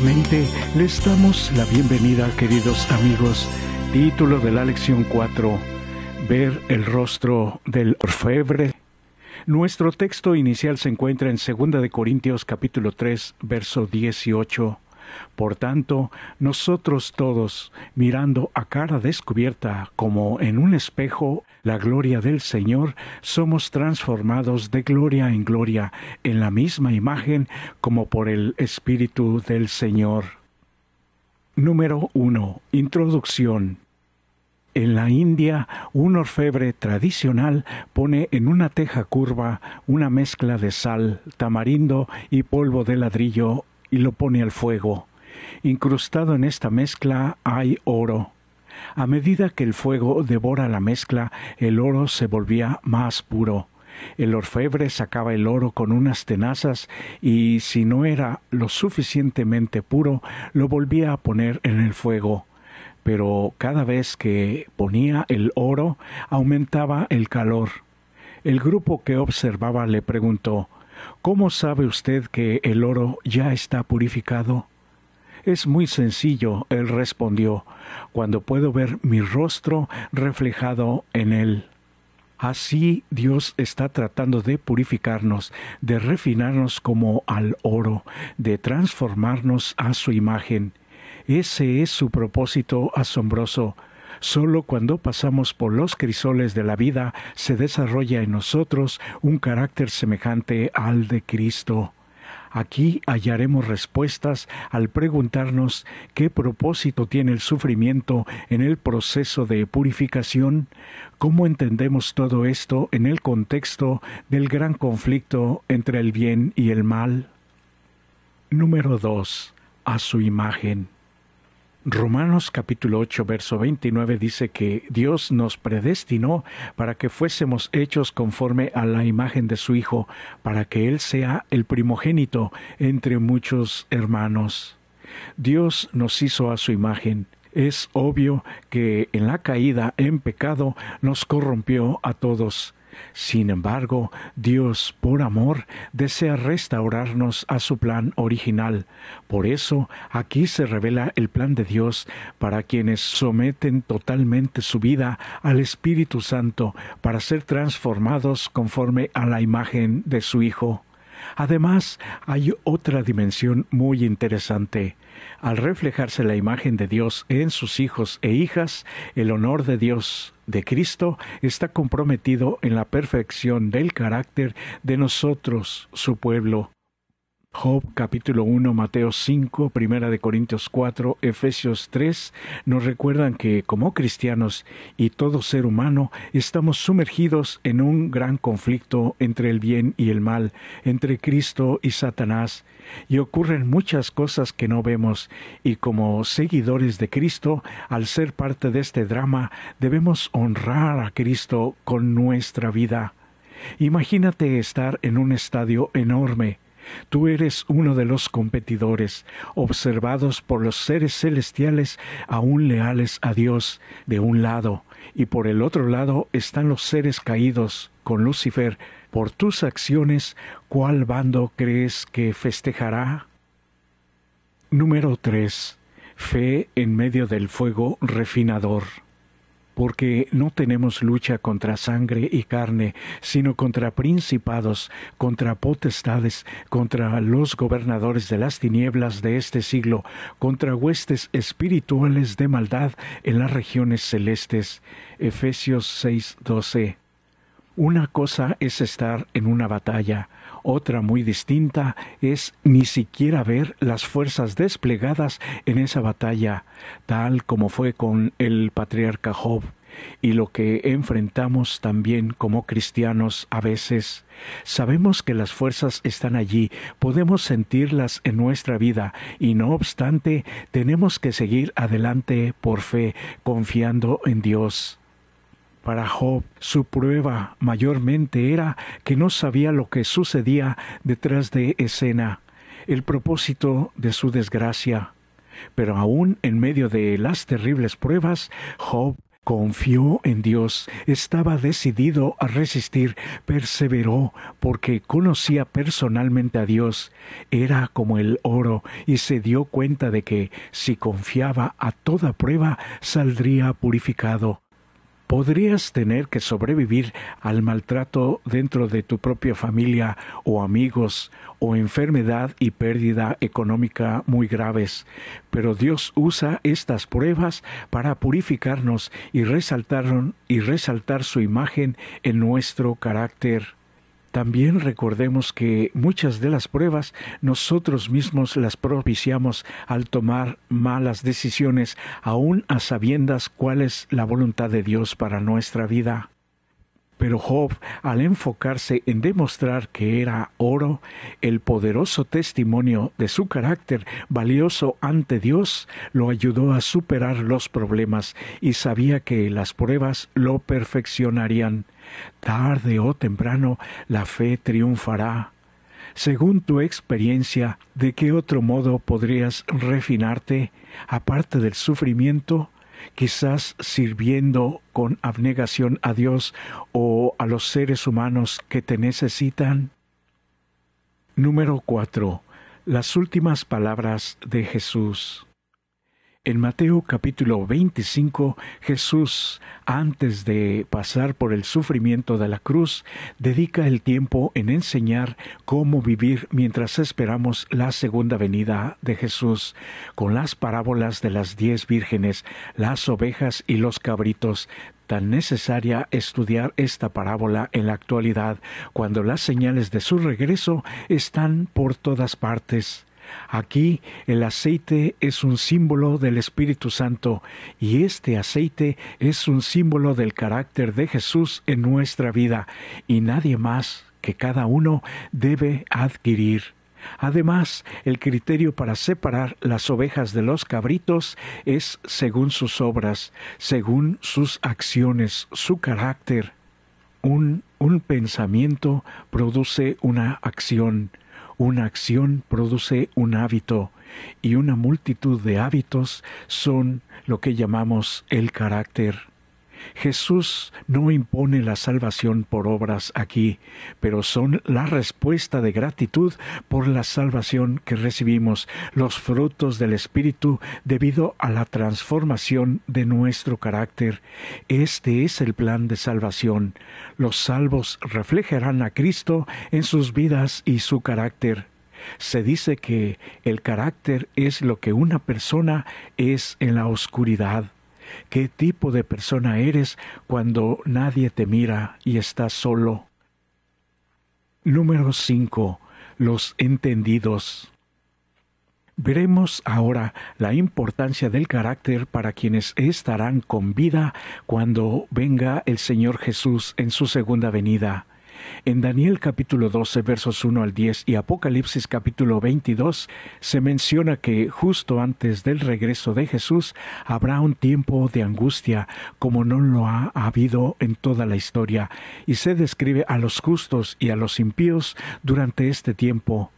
nuevamente les damos la bienvenida, queridos amigos. Título de la lección 4, Ver el rostro del orfebre. Nuestro texto inicial se encuentra en 2 de Corintios capítulo 3, verso 18. Por tanto, nosotros todos, mirando a cara descubierta como en un espejo la gloria del Señor, somos transformados de gloria en gloria en la misma imagen como por el Espíritu del Señor. Número 1. Introducción. En la India, un orfebre tradicional pone en una teja curva una mezcla de sal, tamarindo y polvo de ladrillo y lo pone al fuego. Incrustado en esta mezcla hay oro. A medida que el fuego devora la mezcla, el oro se volvía más puro. El orfebre sacaba el oro con unas tenazas y, si no era lo suficientemente puro, lo volvía a poner en el fuego. Pero cada vez que ponía el oro, aumentaba el calor. El grupo que observaba le preguntó ¿Cómo sabe usted que el oro ya está purificado? Es muy sencillo, él respondió, cuando puedo ver mi rostro reflejado en él. Así Dios está tratando de purificarnos, de refinarnos como al oro, de transformarnos a su imagen. Ese es su propósito asombroso. Solo cuando pasamos por los crisoles de la vida se desarrolla en nosotros un carácter semejante al de Cristo. Aquí hallaremos respuestas al preguntarnos qué propósito tiene el sufrimiento en el proceso de purificación, cómo entendemos todo esto en el contexto del gran conflicto entre el bien y el mal. Número 2. A su imagen. Romanos capítulo 8, verso 29 dice que Dios nos predestinó para que fuésemos hechos conforme a la imagen de su Hijo, para que Él sea el primogénito entre muchos hermanos. Dios nos hizo a su imagen. Es obvio que en la caída, en pecado, nos corrompió a todos. Sin embargo, Dios, por amor, desea restaurarnos a su plan original. Por eso, aquí se revela el plan de Dios para quienes someten totalmente su vida al Espíritu Santo para ser transformados conforme a la imagen de su Hijo. Además, hay otra dimensión muy interesante. Al reflejarse la imagen de Dios en sus hijos e hijas, el honor de Dios de Cristo está comprometido en la perfección del carácter de nosotros, su pueblo. Job capítulo 1, Mateo 5, Primera de Corintios 4, Efesios 3 nos recuerdan que como cristianos y todo ser humano estamos sumergidos en un gran conflicto entre el bien y el mal, entre Cristo y Satanás, y ocurren muchas cosas que no vemos y como seguidores de Cristo, al ser parte de este drama, debemos honrar a Cristo con nuestra vida. Imagínate estar en un estadio enorme, Tú eres uno de los competidores, observados por los seres celestiales aún leales a Dios, de un lado, y por el otro lado están los seres caídos, con Lucifer. Por tus acciones, ¿cuál bando crees que festejará? Número 3. Fe en medio del fuego refinador porque no tenemos lucha contra sangre y carne, sino contra principados, contra potestades, contra los gobernadores de las tinieblas de este siglo, contra huestes espirituales de maldad en las regiones celestes. Efesios 6:12. Una cosa es estar en una batalla, otra muy distinta es ni siquiera ver las fuerzas desplegadas en esa batalla, tal como fue con el patriarca Job y lo que enfrentamos también como cristianos a veces. Sabemos que las fuerzas están allí, podemos sentirlas en nuestra vida y no obstante tenemos que seguir adelante por fe, confiando en Dios para Job. Su prueba mayormente era que no sabía lo que sucedía detrás de escena, el propósito de su desgracia. Pero aún en medio de las terribles pruebas, Job confió en Dios, estaba decidido a resistir, perseveró, porque conocía personalmente a Dios, era como el oro, y se dio cuenta de que, si confiaba a toda prueba, saldría purificado podrías tener que sobrevivir al maltrato dentro de tu propia familia o amigos o enfermedad y pérdida económica muy graves. Pero Dios usa estas pruebas para purificarnos y resaltar, y resaltar su imagen en nuestro carácter. También recordemos que muchas de las pruebas nosotros mismos las propiciamos al tomar malas decisiones, aun a sabiendas cuál es la voluntad de Dios para nuestra vida. Pero Job, al enfocarse en demostrar que era oro, el poderoso testimonio de su carácter valioso ante Dios lo ayudó a superar los problemas y sabía que las pruebas lo perfeccionarían. Tarde o temprano la fe triunfará. Según tu experiencia, ¿de qué otro modo podrías refinarte, aparte del sufrimiento, quizás sirviendo con abnegación a Dios o a los seres humanos que te necesitan? Número 4. Las últimas palabras de Jesús. En Mateo capítulo 25, Jesús, antes de pasar por el sufrimiento de la cruz, dedica el tiempo en enseñar cómo vivir mientras esperamos la segunda venida de Jesús, con las parábolas de las diez vírgenes, las ovejas y los cabritos, tan necesaria estudiar esta parábola en la actualidad, cuando las señales de su regreso están por todas partes. Aquí el aceite es un símbolo del Espíritu Santo y este aceite es un símbolo del carácter de Jesús en nuestra vida y nadie más que cada uno debe adquirir. Además, el criterio para separar las ovejas de los cabritos es según sus obras, según sus acciones, su carácter. Un, pensamiento produce una acción. Una acción produce un hábito y una multitud de hábitos son lo que llamamos el carácter. Jesús no impone la salvación por obras aquí, pero son la respuesta de gratitud por la salvación que recibimos, los frutos del Espíritu debido a la transformación de nuestro carácter. Este es el plan de salvación. Los salvos reflejarán a Cristo en sus vidas y su carácter. Se dice que el carácter es lo que una persona es en la oscuridad ¿Qué tipo de persona eres cuando nadie te mira y estás solo? Número 5. Los entendidos. Veremos ahora la importancia del carácter para quienes estarán con vida cuando venga el Señor Jesús en su segunda venida. En Daniel capítulo doce versos uno al diez y Apocalipsis capítulo 22 se menciona que justo antes del regreso de Jesús habrá un tiempo de angustia como no lo ha habido en toda la historia y se describe a los justos y a los impíos durante este tiempo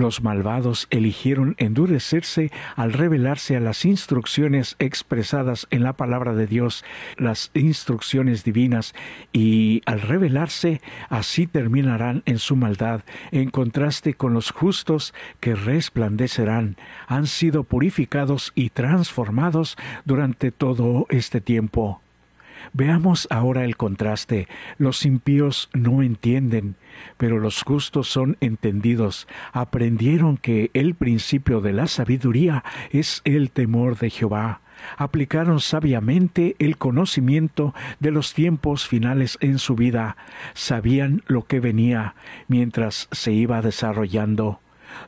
los malvados eligieron endurecerse al revelarse a las instrucciones expresadas en la palabra de Dios, las instrucciones divinas, y al revelarse, así terminarán en su maldad, en contraste con los justos que resplandecerán, han sido purificados y transformados durante todo este tiempo. Veamos ahora el contraste. Los impíos no entienden, pero los justos son entendidos. Aprendieron que el principio de la sabiduría es el temor de Jehová. Aplicaron sabiamente el conocimiento de los tiempos finales en su vida. Sabían lo que venía mientras se iba desarrollando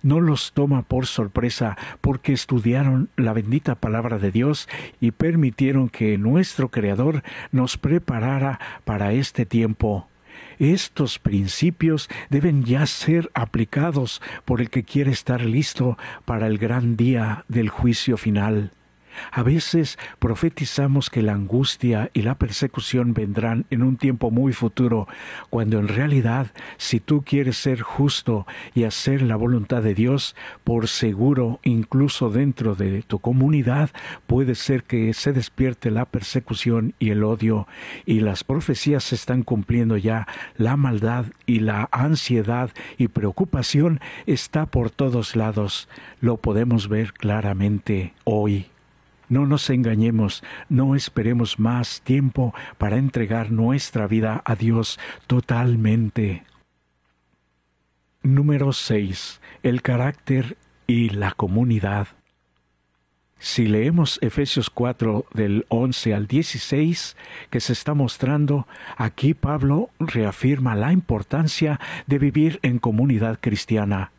no los toma por sorpresa porque estudiaron la bendita palabra de Dios y permitieron que nuestro Creador nos preparara para este tiempo. Estos principios deben ya ser aplicados por el que quiere estar listo para el gran día del juicio final. A veces profetizamos que la angustia y la persecución vendrán en un tiempo muy futuro, cuando en realidad, si tú quieres ser justo y hacer la voluntad de Dios, por seguro, incluso dentro de tu comunidad, puede ser que se despierte la persecución y el odio, y las profecías se están cumpliendo ya, la maldad y la ansiedad y preocupación está por todos lados, lo podemos ver claramente hoy. No nos engañemos, no esperemos más tiempo para entregar nuestra vida a Dios totalmente. Número 6. El carácter y la comunidad. Si leemos Efesios 4 del 11 al 16 que se está mostrando, aquí Pablo reafirma la importancia de vivir en comunidad cristiana.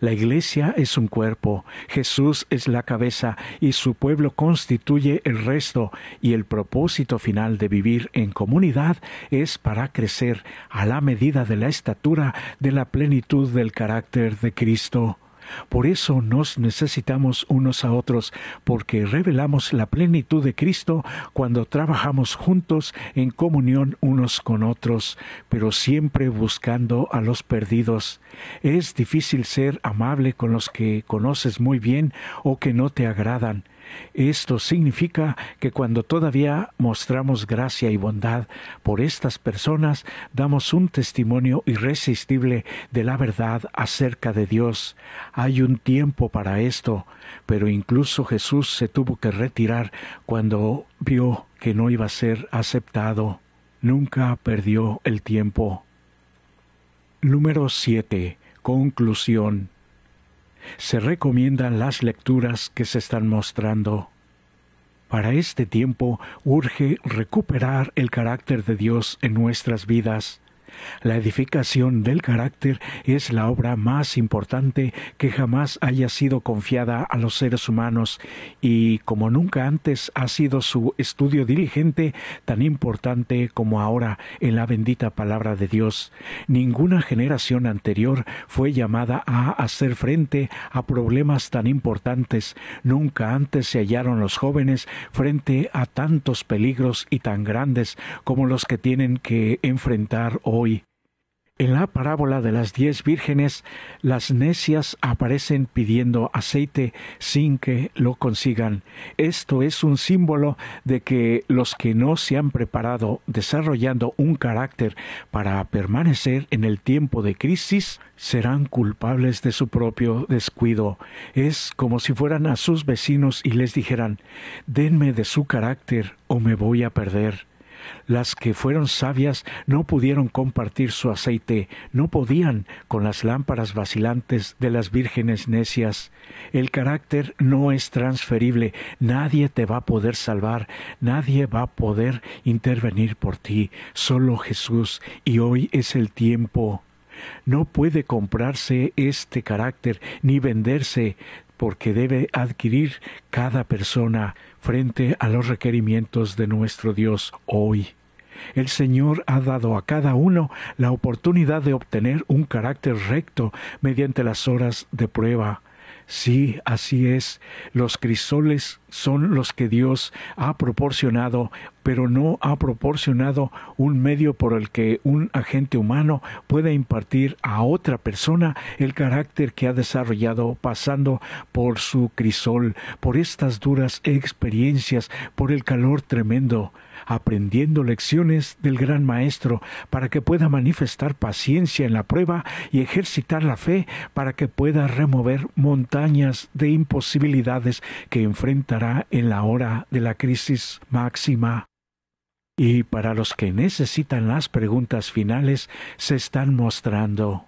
La iglesia es un cuerpo, Jesús es la cabeza y su pueblo constituye el resto y el propósito final de vivir en comunidad es para crecer a la medida de la estatura de la plenitud del carácter de Cristo. Por eso nos necesitamos unos a otros, porque revelamos la plenitud de Cristo cuando trabajamos juntos en comunión unos con otros, pero siempre buscando a los perdidos. Es difícil ser amable con los que conoces muy bien o que no te agradan. Esto significa que cuando todavía mostramos gracia y bondad por estas personas, damos un testimonio irresistible de la verdad acerca de Dios. Hay un tiempo para esto, pero incluso Jesús se tuvo que retirar cuando vio que no iba a ser aceptado. Nunca perdió el tiempo. Número 7. Conclusión se recomiendan las lecturas que se están mostrando. Para este tiempo urge recuperar el carácter de Dios en nuestras vidas la edificación del carácter es la obra más importante que jamás haya sido confiada a los seres humanos y como nunca antes ha sido su estudio diligente tan importante como ahora en la bendita palabra de Dios. Ninguna generación anterior fue llamada a hacer frente a problemas tan importantes. Nunca antes se hallaron los jóvenes frente a tantos peligros y tan grandes como los que tienen que enfrentar en la parábola de las diez vírgenes, las necias aparecen pidiendo aceite sin que lo consigan. Esto es un símbolo de que los que no se han preparado desarrollando un carácter para permanecer en el tiempo de crisis serán culpables de su propio descuido. Es como si fueran a sus vecinos y les dijeran, denme de su carácter o me voy a perder. Las que fueron sabias no pudieron compartir su aceite, no podían con las lámparas vacilantes de las vírgenes necias. El carácter no es transferible, nadie te va a poder salvar, nadie va a poder intervenir por ti, solo Jesús, y hoy es el tiempo no puede comprarse este carácter ni venderse, porque debe adquirir cada persona frente a los requerimientos de nuestro Dios hoy. El Señor ha dado a cada uno la oportunidad de obtener un carácter recto mediante las horas de prueba. Sí, así es, los crisoles son los que Dios ha proporcionado, pero no ha proporcionado un medio por el que un agente humano pueda impartir a otra persona el carácter que ha desarrollado pasando por su crisol, por estas duras experiencias, por el calor tremendo aprendiendo lecciones del gran Maestro para que pueda manifestar paciencia en la prueba y ejercitar la fe para que pueda remover montañas de imposibilidades que enfrentará en la hora de la crisis máxima. Y para los que necesitan las preguntas finales, se están mostrando.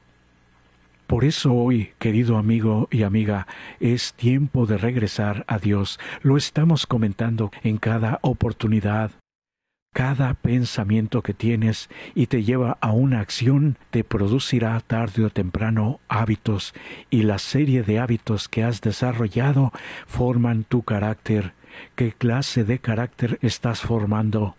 Por eso hoy, querido amigo y amiga, es tiempo de regresar a Dios. Lo estamos comentando en cada oportunidad. Cada pensamiento que tienes y te lleva a una acción te producirá tarde o temprano hábitos y la serie de hábitos que has desarrollado forman tu carácter. ¿Qué clase de carácter estás formando?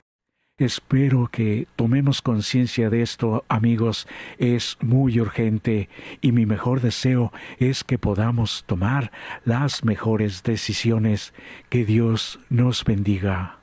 Espero que tomemos conciencia de esto, amigos. Es muy urgente y mi mejor deseo es que podamos tomar las mejores decisiones. Que Dios nos bendiga.